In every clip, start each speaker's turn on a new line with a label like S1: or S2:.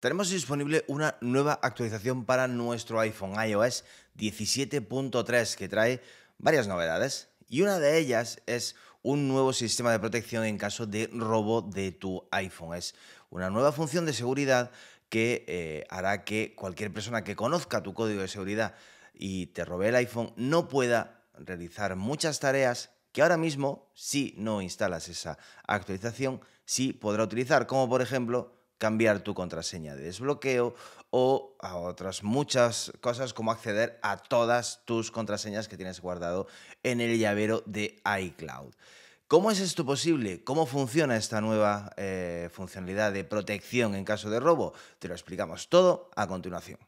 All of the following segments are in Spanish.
S1: Tenemos disponible una nueva actualización para nuestro iPhone iOS 17.3 que trae varias novedades y una de ellas es un nuevo sistema de protección en caso de robo de tu iPhone. Es una nueva función de seguridad que eh, hará que cualquier persona que conozca tu código de seguridad y te robe el iPhone no pueda realizar muchas tareas que ahora mismo, si no instalas esa actualización, sí podrá utilizar, como por ejemplo cambiar tu contraseña de desbloqueo o a otras muchas cosas como acceder a todas tus contraseñas que tienes guardado en el llavero de iCloud. ¿Cómo es esto posible? ¿Cómo funciona esta nueva eh, funcionalidad de protección en caso de robo? Te lo explicamos todo a continuación.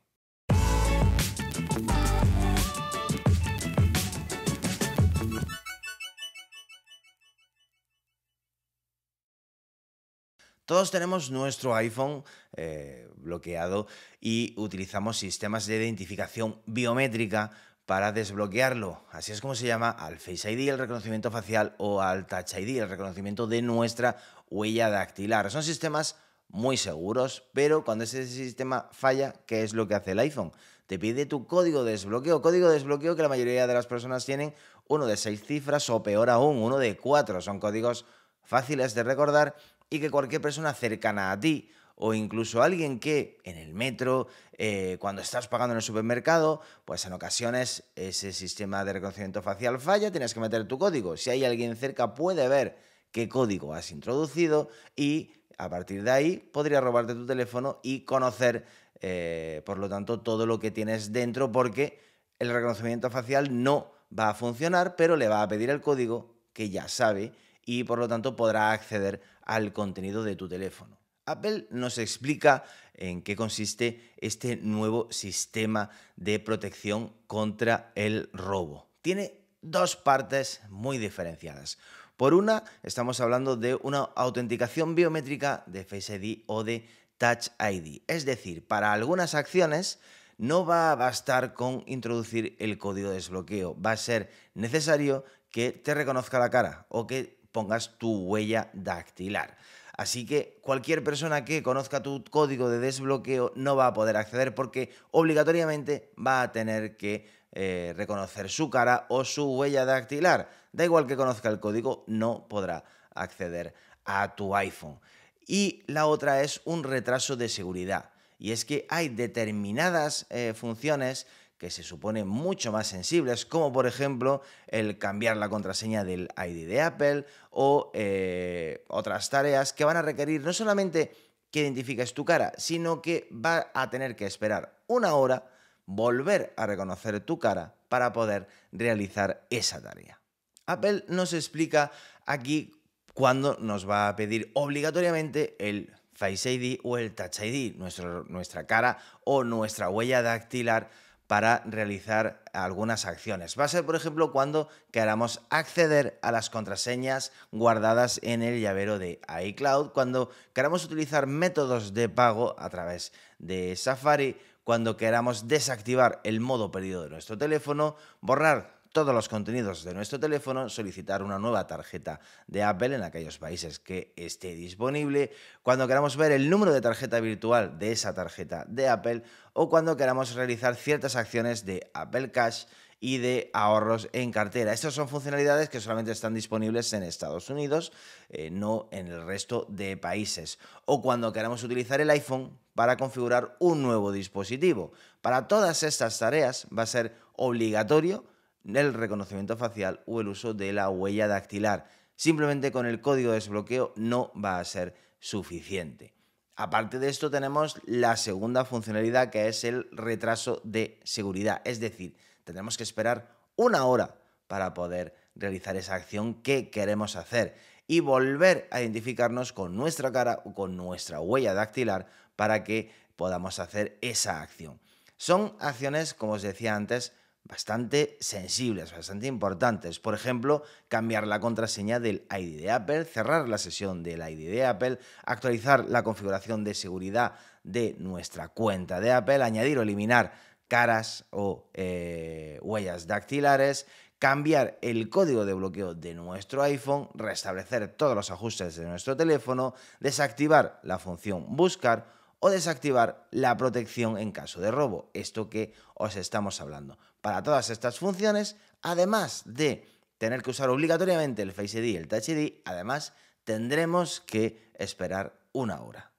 S1: Todos tenemos nuestro iPhone eh, bloqueado y utilizamos sistemas de identificación biométrica para desbloquearlo. Así es como se llama al Face ID, el reconocimiento facial, o al Touch ID, el reconocimiento de nuestra huella dactilar. Son sistemas muy seguros, pero cuando ese sistema falla, ¿qué es lo que hace el iPhone? Te pide tu código de desbloqueo, código de desbloqueo que la mayoría de las personas tienen, uno de seis cifras o peor aún, uno de cuatro. Son códigos fáciles de recordar y que cualquier persona cercana a ti o incluso alguien que en el metro, eh, cuando estás pagando en el supermercado, pues en ocasiones ese sistema de reconocimiento facial falla, tienes que meter tu código. Si hay alguien cerca puede ver qué código has introducido y a partir de ahí podría robarte tu teléfono y conocer, eh, por lo tanto, todo lo que tienes dentro porque el reconocimiento facial no va a funcionar, pero le va a pedir el código que ya sabe y por lo tanto podrá acceder al contenido de tu teléfono. Apple nos explica en qué consiste este nuevo sistema de protección contra el robo. Tiene dos partes muy diferenciadas. Por una, estamos hablando de una autenticación biométrica de Face ID o de Touch ID. Es decir, para algunas acciones no va a bastar con introducir el código de desbloqueo. Va a ser necesario que te reconozca la cara o que pongas tu huella dactilar. Así que cualquier persona que conozca tu código de desbloqueo no va a poder acceder porque obligatoriamente va a tener que eh, reconocer su cara o su huella dactilar. Da igual que conozca el código, no podrá acceder a tu iPhone. Y la otra es un retraso de seguridad. Y es que hay determinadas eh, funciones que se supone mucho más sensibles, como por ejemplo el cambiar la contraseña del ID de Apple o eh, otras tareas que van a requerir no solamente que identifiques tu cara, sino que va a tener que esperar una hora volver a reconocer tu cara para poder realizar esa tarea. Apple nos explica aquí cuándo nos va a pedir obligatoriamente el Face ID o el Touch ID, nuestra cara o nuestra huella dactilar para realizar algunas acciones. Va a ser, por ejemplo, cuando queramos acceder a las contraseñas guardadas en el llavero de iCloud, cuando queramos utilizar métodos de pago a través de Safari, cuando queramos desactivar el modo perdido de nuestro teléfono, borrar todos los contenidos de nuestro teléfono, solicitar una nueva tarjeta de Apple en aquellos países que esté disponible, cuando queramos ver el número de tarjeta virtual de esa tarjeta de Apple o cuando queramos realizar ciertas acciones de Apple Cash y de ahorros en cartera. Estas son funcionalidades que solamente están disponibles en Estados Unidos, eh, no en el resto de países. O cuando queramos utilizar el iPhone para configurar un nuevo dispositivo. Para todas estas tareas va a ser obligatorio el reconocimiento facial o el uso de la huella dactilar. Simplemente con el código de desbloqueo no va a ser suficiente. Aparte de esto tenemos la segunda funcionalidad que es el retraso de seguridad. Es decir, tenemos que esperar una hora para poder realizar esa acción que queremos hacer y volver a identificarnos con nuestra cara o con nuestra huella dactilar para que podamos hacer esa acción. Son acciones, como os decía antes, bastante sensibles, bastante importantes. Por ejemplo, cambiar la contraseña del ID de Apple, cerrar la sesión del ID de Apple, actualizar la configuración de seguridad de nuestra cuenta de Apple, añadir o eliminar caras o eh, huellas dactilares, cambiar el código de bloqueo de nuestro iPhone, restablecer todos los ajustes de nuestro teléfono, desactivar la función buscar o desactivar la protección en caso de robo, esto que os estamos hablando para todas estas funciones, además de tener que usar obligatoriamente el Face ID y el Touch ID, además tendremos que esperar una hora.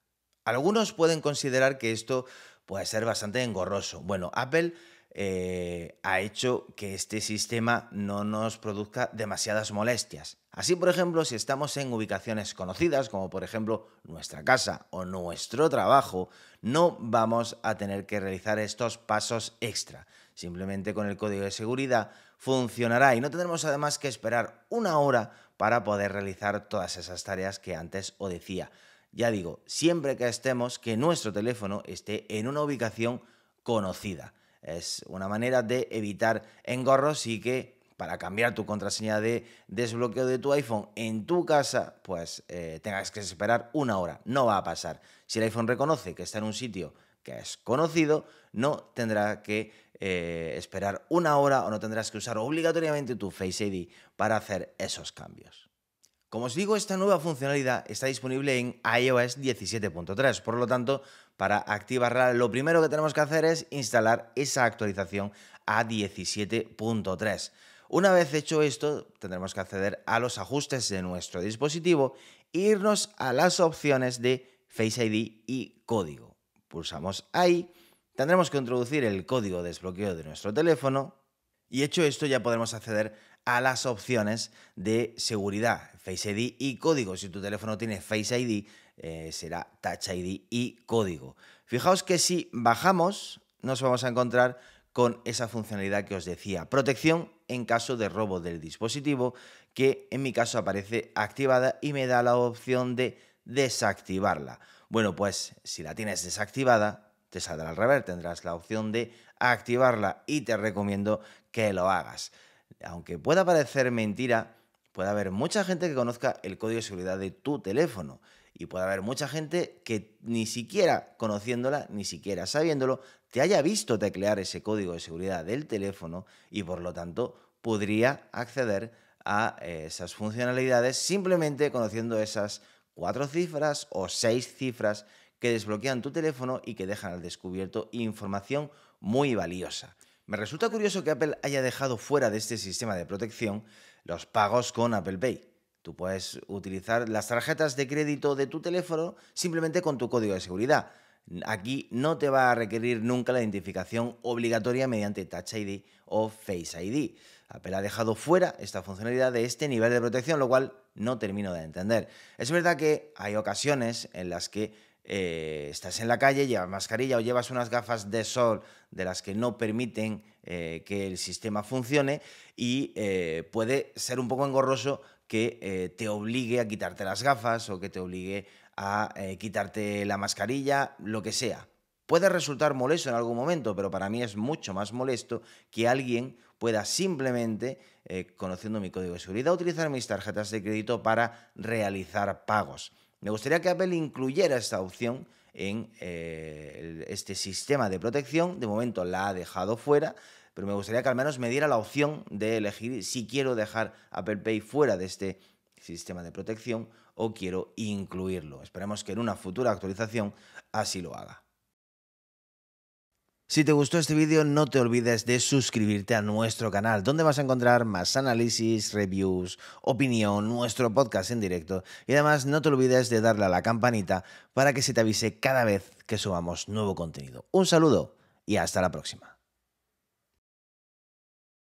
S1: Algunos pueden considerar que esto puede ser bastante engorroso. Bueno, Apple eh, ha hecho que este sistema no nos produzca demasiadas molestias. Así, por ejemplo, si estamos en ubicaciones conocidas, como por ejemplo nuestra casa o nuestro trabajo, no vamos a tener que realizar estos pasos extra. Simplemente con el código de seguridad funcionará y no tendremos además que esperar una hora para poder realizar todas esas tareas que antes os decía. Ya digo, siempre que estemos, que nuestro teléfono esté en una ubicación conocida. Es una manera de evitar engorros y que para cambiar tu contraseña de desbloqueo de tu iPhone en tu casa, pues eh, tengas que esperar una hora. No va a pasar. Si el iPhone reconoce que está en un sitio que es conocido, no tendrá que eh, esperar una hora o no tendrás que usar obligatoriamente tu Face ID para hacer esos cambios. Como os digo, esta nueva funcionalidad está disponible en iOS 17.3, por lo tanto, para activarla lo primero que tenemos que hacer es instalar esa actualización a 17.3. Una vez hecho esto, tendremos que acceder a los ajustes de nuestro dispositivo e irnos a las opciones de Face ID y código. Pulsamos ahí, tendremos que introducir el código de desbloqueo de nuestro teléfono y hecho esto ya podemos acceder a las opciones de seguridad, Face ID y código. Si tu teléfono tiene Face ID, eh, será Touch ID y código. Fijaos que si bajamos, nos vamos a encontrar con esa funcionalidad que os decía, protección en caso de robo del dispositivo, que en mi caso aparece activada y me da la opción de desactivarla. Bueno, pues si la tienes desactivada, te saldrá al revés, tendrás la opción de activarla y te recomiendo que lo hagas. Aunque pueda parecer mentira, puede haber mucha gente que conozca el código de seguridad de tu teléfono y puede haber mucha gente que ni siquiera conociéndola, ni siquiera sabiéndolo, te haya visto teclear ese código de seguridad del teléfono y por lo tanto podría acceder a esas funcionalidades simplemente conociendo esas cuatro cifras o seis cifras que desbloquean tu teléfono y que dejan al descubierto información muy valiosa. Me resulta curioso que Apple haya dejado fuera de este sistema de protección los pagos con Apple Pay. Tú puedes utilizar las tarjetas de crédito de tu teléfono simplemente con tu código de seguridad. Aquí no te va a requerir nunca la identificación obligatoria mediante Touch ID o Face ID. Apple ha dejado fuera esta funcionalidad de este nivel de protección, lo cual no termino de entender. Es verdad que hay ocasiones en las que eh, estás en la calle, llevas mascarilla o llevas unas gafas de sol de las que no permiten eh, que el sistema funcione y eh, puede ser un poco engorroso que eh, te obligue a quitarte las gafas o que te obligue a eh, quitarte la mascarilla, lo que sea. Puede resultar molesto en algún momento, pero para mí es mucho más molesto que alguien pueda simplemente, eh, conociendo mi código de seguridad, utilizar mis tarjetas de crédito para realizar pagos. Me gustaría que Apple incluyera esta opción en este sistema de protección. De momento la ha dejado fuera pero me gustaría que al menos me diera la opción de elegir si quiero dejar Apple Pay fuera de este sistema de protección o quiero incluirlo. Esperemos que en una futura actualización así lo haga. Si te gustó este vídeo, no te olvides de suscribirte a nuestro canal, donde vas a encontrar más análisis, reviews, opinión, nuestro podcast en directo. Y además, no te olvides de darle a la campanita para que se te avise cada vez que subamos nuevo contenido. Un saludo y hasta la próxima.